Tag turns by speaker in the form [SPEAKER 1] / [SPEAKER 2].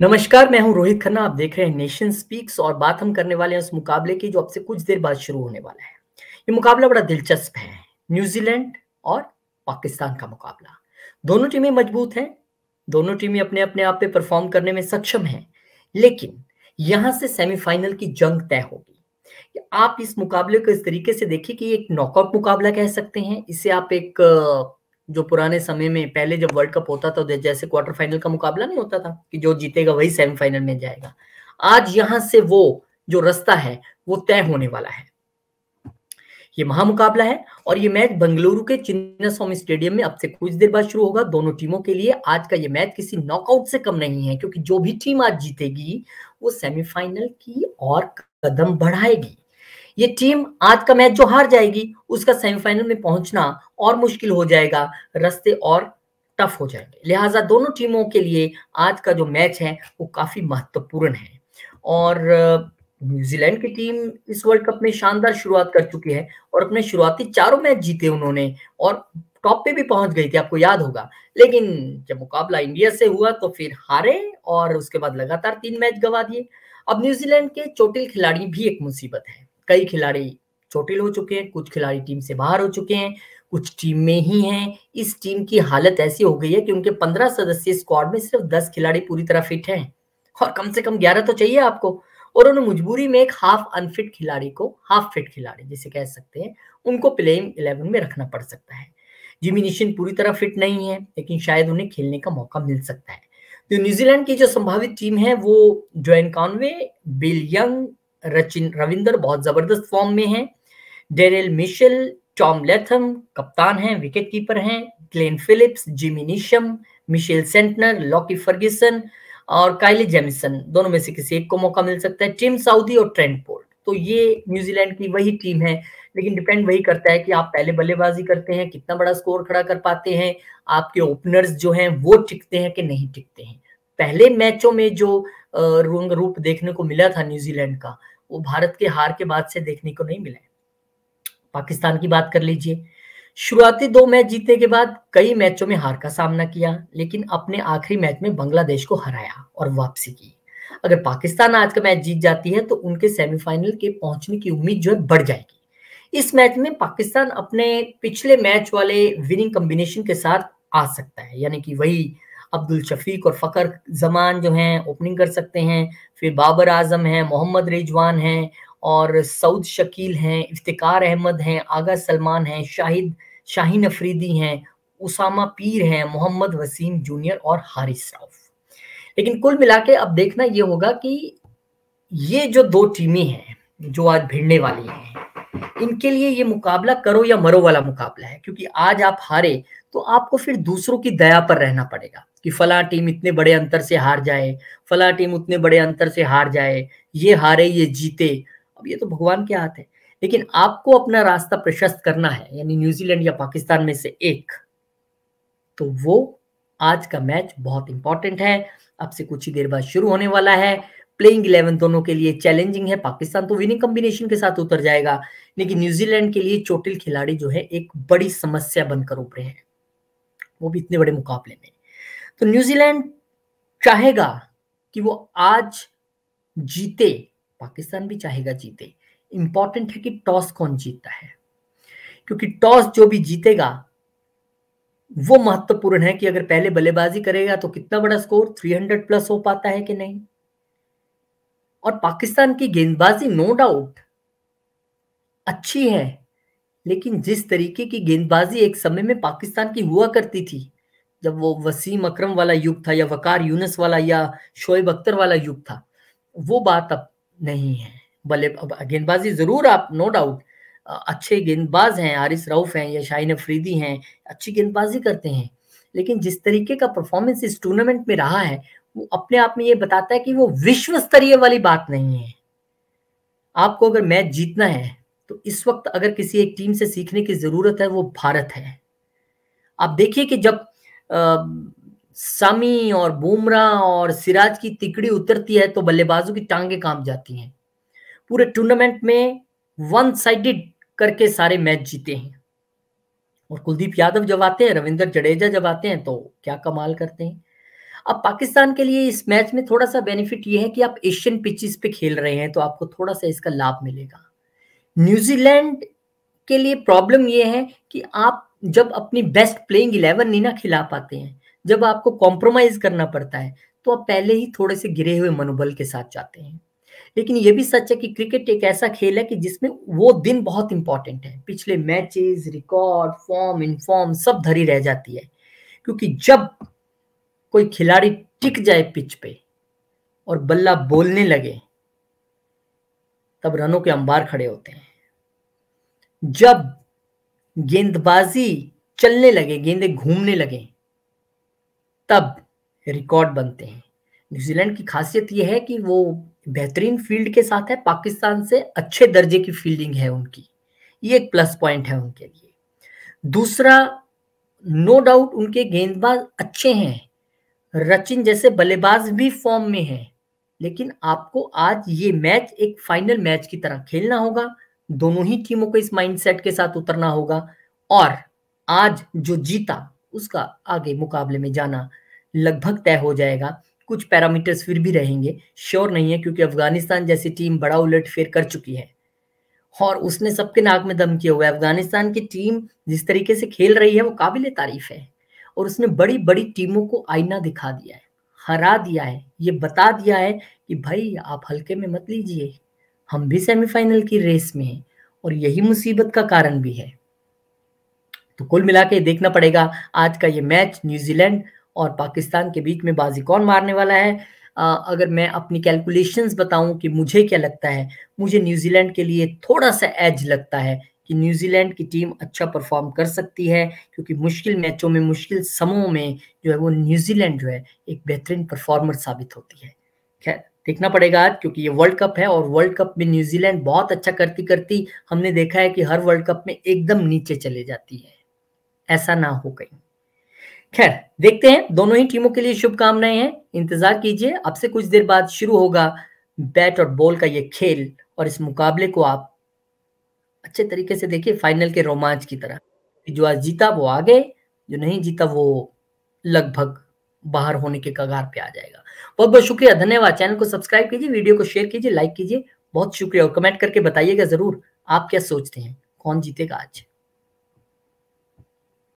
[SPEAKER 1] नमस्कार मैं हूं रोहित खन्ना आप देख रहे हैं नेशन स्पीक्स और बात हम करने वाले हैं उस मुकाबले की जो अब से कुछ देर बाद शुरू होने वाला है ये मुकाबला बड़ा दिलचस्प है न्यूजीलैंड और पाकिस्तान का मुकाबला दोनों टीमें मजबूत हैं दोनों टीमें अपने अपने आप पे परफॉर्म करने में सक्षम हैं लेकिन यहां से सेमीफाइनल की जंग तय होगी आप इस मुकाबले को इस तरीके से देखिए कि एक नॉकआउट मुकाबला कह सकते हैं इसे आप एक जो पुराने समय में पहले जब वर्ल्ड कप होता था तो जैसे क्वार्टर फाइनल का मुकाबला नहीं होता था कि जो जीतेगा वही सेमीफाइनल में जाएगा आज यहां से वो जो रास्ता है वो तय होने वाला है ये महामुकाबला है और ये मैच बंगलुरु के चिन्ना स्वामी स्टेडियम में अब से कुछ देर बाद शुरू होगा दोनों टीमों के लिए आज का ये मैच किसी नॉकआउट से कम नहीं है क्योंकि जो भी टीम आज जीतेगी वो सेमीफाइनल की और कदम बढ़ाएगी ये टीम आज का मैच जो हार जाएगी उसका सेमीफाइनल में पहुंचना और मुश्किल हो जाएगा रस्ते और टफ हो जाएंगे लिहाजा दोनों टीमों के लिए आज का जो मैच है वो काफी महत्वपूर्ण है और न्यूजीलैंड की टीम इस वर्ल्ड कप में शानदार शुरुआत कर चुकी है और अपने शुरुआती चारों मैच जीते उन्होंने और टॉप पे भी पहुंच गई थी आपको याद होगा लेकिन जब मुकाबला इंडिया से हुआ तो फिर हारे और उसके बाद लगातार तीन मैच गवा दिए अब न्यूजीलैंड के चोटिल खिलाड़ी भी एक मुसीबत है कई खिलाड़ी चोटिल हो चुके हैं कुछ खिलाड़ी टीम से बाहर हो चुके हैं कुछ टीम में ही हैं इस टीम की हालत ऐसी हो गई है कि उनके पंद्रह सदस्यीय स्क्वाड में सिर्फ दस खिलाड़ी पूरी तरह फिट हैं और कम से कम ग्यारह तो चाहिए आपको और उन्होंने मजबूरी में एक हाफ अनफिट खिलाड़ी को हाफ फिट खिलाड़ी जिसे कह सकते हैं उनको प्लेइंग इलेवन में रखना पड़ सकता है जिमी निशिन पूरी तरह फिट नहीं है लेकिन शायद उन्हें खेलने का मौका मिल सकता है तो न्यूजीलैंड की जो संभावित टीम है वो ज्वाइन Conway Will Young Rachin Ravindra बहुत जबरदस्त फॉर्म में है डेरिल मिशेल टॉम लेथम कप्तान हैं विकेट कीपर हैं Glenn Phillips Jimmy Neesham Mitchell Santner Lockie Ferguson और काइली जेमिसन दोनों में से किसी एक को मौका मिल सकता है टीम साउदी और ट्रेंड पोर्ट तो ये न्यूजीलैंड की वही टीम है लेकिन डिपेंड वही करता है कि आप पहले बल्लेबाजी करते हैं कितना बड़ा स्कोर खड़ा कर पाते हैं आपके ओपनर्स जो हैं वो टिकते हैं कि नहीं टिकते हैं पहले मैचों में जो रंग रूप देखने को मिला था न्यूजीलैंड का वो भारत के हार के बाद से देखने को नहीं मिला है पाकिस्तान की बात कर लीजिए शुरुआती दो मैच जीतने के बाद कई मैचों में हार का सामना किया लेकिन अपने आखिरी मैच में बांग्लादेश को हराया और वापसी की अगर पाकिस्तान आज का मैच जीत जाती है तो उनके सेमीफाइनल के पहुंचने की उम्मीद जो है बढ़ जाएगी इस मैच में पाकिस्तान अपने पिछले मैच वाले विनिंग कॉम्बिनेशन के साथ आ सकता है यानी कि वही अब्दुल शफीक और फकर जमान जो हैं ओपनिंग कर सकते हैं फिर बाबर आजम हैं मोहम्मद रिजवान हैं और सऊद शकील हैं इफ्तिकार अहमद हैं आगा सलमान हैं शाहिद शाहीन अफरीदी हैं उसामा पीर हैं मोहम्मद वसीम जूनियर और हारिस राउफ लेकिन कुल मिला के अब देखना ये होगा कि ये जो दो टीमें हैं जो आज भिड़ने वाली हैं इनके लिए ये मुकाबला करो या मरो वाला मुकाबला है क्योंकि आज आप हारे तो आपको फिर दूसरों की दया पर रहना पड़ेगा कि फला टीम इतने बड़े अंतर से हार जाए फला टीम उतने बड़े अंतर से हार जाए ये हारे ये जीते अब ये तो भगवान के हाथ है लेकिन आपको अपना रास्ता प्रशस्त करना है यानी न्यूजीलैंड या पाकिस्तान में से एक तो वो आज का मैच बहुत इंपॉर्टेंट है अब से कुछ ही देर बाद शुरू होने वाला है प्लेइंग इलेवन दोनों के लिए चैलेंजिंग है पाकिस्तान तो विनिंग कॉम्बिनेशन के साथ उतर जाएगा लेकिन न्यूजीलैंड के लिए चोटिल खिलाड़ी जो है एक बड़ी समस्या बनकर उभरे हैं वो भी इतने बड़े मुकाबले में तो न्यूजीलैंड चाहेगा कि वो आज जीते पाकिस्तान भी चाहेगा जीते इंपॉर्टेंट है कि टॉस कौन जीतता है क्योंकि टॉस जो भी जीतेगा वो महत्वपूर्ण है कि अगर पहले बल्लेबाजी करेगा तो कितना बड़ा स्कोर 300 प्लस हो पाता है कि नहीं और पाकिस्तान की गेंदबाजी नो डाउट अच्छी है लेकिन जिस तरीके की गेंदबाजी एक समय में पाकिस्तान की हुआ करती थी जब वो वसीम अक्रम वाला युग था या वकार यूनस वाला या शोएब अख्तर वाला युग था वो बात अब नहीं है भले अब गेंदबाजी ज़रूर आप नो डाउट अच्छे गेंदबाज हैं आरिस रऊफ हैं या शाहिन अफरीदी हैं अच्छी गेंदबाजी करते हैं लेकिन जिस तरीके का परफॉर्मेंस इस टूर्नामेंट में रहा है वो अपने आप में ये बताता है कि वो विश्व स्तरीय वाली बात नहीं है आपको अगर मैच जीतना है तो इस वक्त अगर किसी एक टीम से सीखने की जरूरत है वो भारत है आप देखिए कि जब समी और बुमरा और सिराज की तिकड़ी उतरती है तो बल्लेबाजों की टांगे काम जाती हैं पूरे टूर्नामेंट में वन साइडेड करके सारे मैच जीते हैं और कुलदीप यादव जब आते हैं रविंद्र जडेजा जब आते हैं तो क्या कमाल करते हैं अब पाकिस्तान के लिए इस मैच में थोड़ा सा बेनिफिट ये है कि आप एशियन पिचिस पे खेल रहे हैं तो आपको थोड़ा सा इसका लाभ मिलेगा न्यूजीलैंड के लिए प्रॉब्लम ये है कि आप जब अपनी बेस्ट प्लेइंग इलेवन नहीं ना खिला पाते हैं जब आपको कॉम्प्रोमाइज करना पड़ता है तो आप पहले ही थोड़े से गिरे हुए मनोबल के साथ जाते हैं लेकिन यह भी सच है कि क्रिकेट एक ऐसा खेल है कि जिसमें वो दिन बहुत इंपॉर्टेंट है पिछले मैचेस रिकॉर्ड फॉर्म इनफॉर्म सब धरी रह जाती है क्योंकि जब कोई खिलाड़ी टिक जाए पिच पे और बल्ला बोलने लगे तब रनों के अंबार खड़े होते हैं जब गेंदबाजी चलने लगे गेंदे घूमने लगे तब रिकॉर्ड बनते हैं न्यूजीलैंड की खासियत यह है कि वो बेहतरीन फील्ड के साथ है पाकिस्तान से अच्छे दर्जे की फील्डिंग है उनकी ये एक प्लस पॉइंट है उनके लिए दूसरा नो डाउट उनके गेंदबाज अच्छे हैं रचिन जैसे बल्लेबाज भी फॉर्म में हैं लेकिन आपको आज ये मैच एक फाइनल मैच की तरह खेलना होगा दोनों ही टीमों को इस माइंडसेट के साथ उतरना होगा और आज जो जीता उसका आगे मुकाबले में जाना लगभग तय हो जाएगा कुछ पैरामीटर्स फिर भी रहेंगे श्योर नहीं है क्योंकि अफगानिस्तान जैसी टीम बड़ा उलट फेर कर चुकी है और उसने सबके नाक में दम किया हुआ है अफगानिस्तान की टीम जिस तरीके से खेल रही है वो काबिल तारीफ है और उसने बड़ी बड़ी टीमों को आईना दिखा दिया है हरा दिया है ये बता दिया है कि भाई आप हल्के में मत लीजिए हम भी सेमीफाइनल की रेस में हैं और यही मुसीबत का कारण भी है तो कुल मिला के देखना पड़ेगा आज का ये मैच न्यूजीलैंड और पाकिस्तान के बीच में बाजी कौन मारने वाला है आ, अगर मैं अपनी कैलकुलेशंस बताऊं कि मुझे क्या लगता है मुझे न्यूजीलैंड के लिए थोड़ा सा एज लगता है कि न्यूजीलैंड की टीम अच्छा परफॉर्म कर सकती है क्योंकि मुश्किल मैचों में मुश्किल समूह में जो है वो न्यूजीलैंड जो है एक बेहतरीन परफॉर्मर साबित होती है खैर देखना पड़ेगा आज क्योंकि ये वर्ल्ड कप है और वर्ल्ड कप में न्यूजीलैंड बहुत अच्छा करती करती हमने देखा है कि हर वर्ल्ड कप में एकदम नीचे चले जाती है ऐसा ना हो कहीं खैर देखते हैं दोनों ही टीमों के लिए शुभकामनाएं हैं इंतजार कीजिए अब से कुछ देर बाद शुरू होगा बैट और बॉल का ये खेल और इस मुकाबले को आप अच्छे तरीके से देखिए फाइनल के रोमांच की तरह जो आज जीता वो आगे जो नहीं जीता वो लगभग बाहर होने के कगार पे आ जाएगा बहुत बहुत शुक्रिया धन्यवाद चैनल को सब्सक्राइब कीजिए वीडियो को शेयर कीजिए लाइक कीजिए बहुत शुक्रिया और कमेंट करके बताइएगा जरूर आप क्या सोचते हैं कौन जीतेगा आज